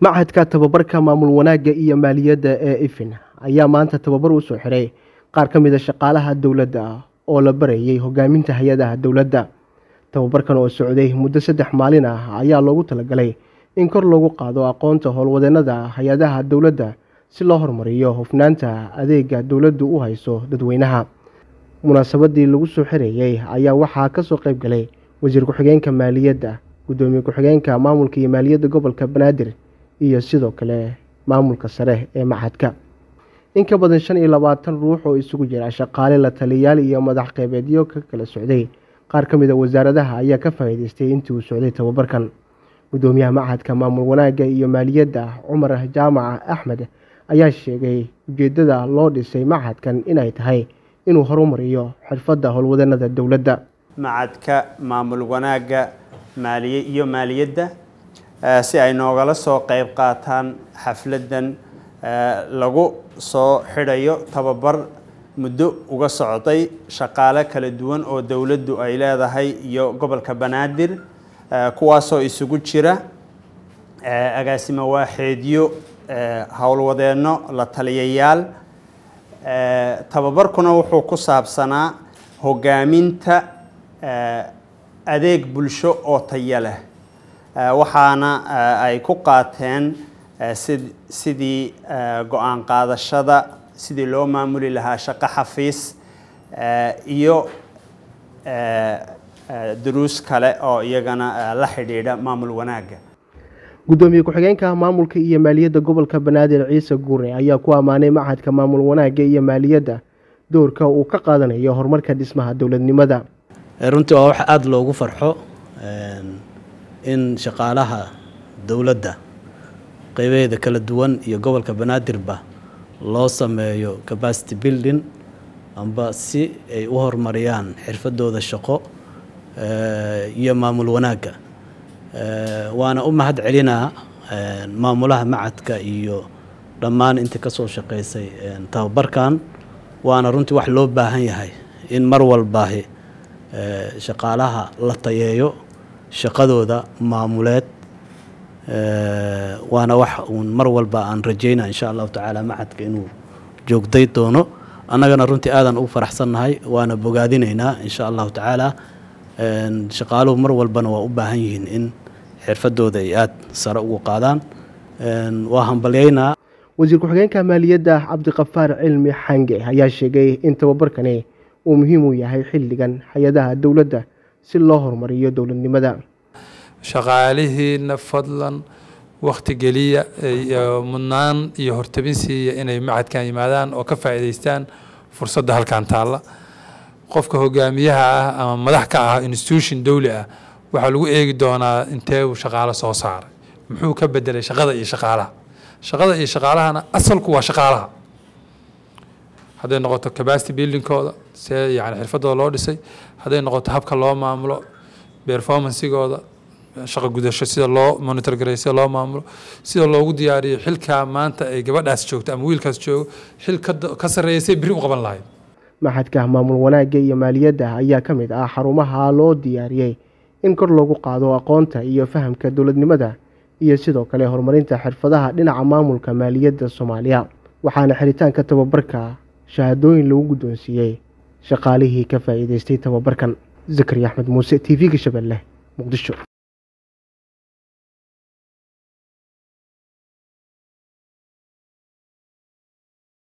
machadka tababarka maamul wanaagga iyo maaliyadda ee ifin ayaa maanta tababar u soo xiray qaar ka mid a ah shaqaalaha dowladda oo la barayay hogaaminta hay-adaha dowladda tababarkan oo socday muddo saddex maalin ah ayaa loogu talagalay in kor loogu qaado aqoonta howlwadeennada hay-adaha dowladda si loo horumariyo hufnaanta adeega dowladdu u hayso dadweynaha munaasabaddii lagu soo xirayey ayaa waxaa ka soo qayb galay wasiir ku-xigeenka maaliyadda guddoomiye ku-xigeenka maamulka iyo maaliyadda gobolka banaadir iyo sidoo kale maamulka sare ee machadka in ka badan shan iyo labaatan ruux oo isugu jira shaqaale la taliyaal iyo madax qeybeedyo ka kala socday qaar ka mid a ah wasaaradaha ayaa ka faa'iideystay intii uu socday tababarkan guddoomiyaha machadka maamul wanaagga iyo maaliyadda cumar jaamac axmed ayaa sheegay ujeeddada loo dhisay machadkan inay tahay inuu horumariyo xirfadda howlwadanada dowladda machadka maamul wanaagga maaliy iyo maaliyadda Eh, si ay noogala soo qayb qaataan xafladan eh, lagu soo xidhayo tababar muddo uga socday shaqaale kala duwan oo dowladdu ay leedahay iyo gobolka banaadir eh, kuwaasoo isugu jira agaasimo waaxeedyo howlwadeenno la taliyayaal tababarkuna wuxuu ku saabsanaa hogaaminta adeeg bulsho oo taya leh Eh, waxaana eh, ay ku qaateen eh, sidii go-aan qaadashada sidii loo maamuli lahaa shaqo xafiis iyo duruus kale oo iyagana la xidhiidha maamul wanaagga gudoomiye ku-xigeenka maamulka iyo maaliyadda gobolka banaadir ciise guure ayaa ku ammaanay machadka maamul wanaagga iyo maaliyadda doorka uu ka qaadanayo horumarka dhismaha dowladnimada runtii waa wax aada loogu farxo in shaqaalaha dowladda qeybaheeda kala duwan iyo gobolka banaadirba loo sameeyo capacity building amba si ay u horumariyaan xirfadooda shaqo eh, iyo maamul wanaagga eh, waana u mahad celinaa eh, maamulaha macadka iyo dhammaan intii kasoo soo shaqaysay tababarkan waana runtii wax loo baahan yahay in mar walbaahi shaqaalaha la tayeeyo shaqadooda maamuleed eh, waana wax uun mar walba aan rajaynaa insha allahu tacaala macadka inuu joogday doono annagana runtii aadaan ugu faraxsannahay waana bogaadinaynaa insha allahu tacaala shaqaaluhu mar walbana waa u baahan yihiin in xirfadooda ay aada sare ugu qaadaan waa hambalyaynaa wasiir ku-xigeenka maaliyadda cabdikafaar cilmi xange ayaa sheegay in tababarkani uu muhiim u yahay xilligan hay-adaha dowladda si loo horumariyo dowladnimada shaqaalihiina fadlan wakhti geliya mudnaan iyo hortabin siiya inay macadkan yimaadaan oo ka faa'iidaystaan fursadda halkan taalla qofka hogaamiyaha ah ama madax ka ah institution dowli ah waxaa lagu eegi doonaa intee uu shaqaalo soo saaray muxuu ka bedelay shaqada iyo shaqaalaha shaqada iyo shaqaalahana asalku waa shaqaalaha hadday noqoto capacity buildingkooda see yani xirfadooda loo dhisay hadday noqoto habka loo maamulo performancigooda shaqo gudasho sida loo monitor gareeyo sida loo maamulo sida loogu diyaariyo xilkaa maanta ay gabadhaas joogto ama wiilkaas joogo xil ka sarreeya say biri u qaban lahayd maxadka maamul wanaagga iyo maaliyadda ayaa ka mid ah xarumaha loo diyaariyey in kor loogu qaado aqoonta iyo fahamka dowladnimada iyo sidoo kale horumarinta xirfadaha dhinaca maamulka maaliyadda soomaaliya waxaana xiritaanka tababarka shahaadooyin lagu guddoonsiiyey shaqaalihii ka faa'iidaystay tababarkan zakari axmed muuse t v-ga shabeelle muqdisho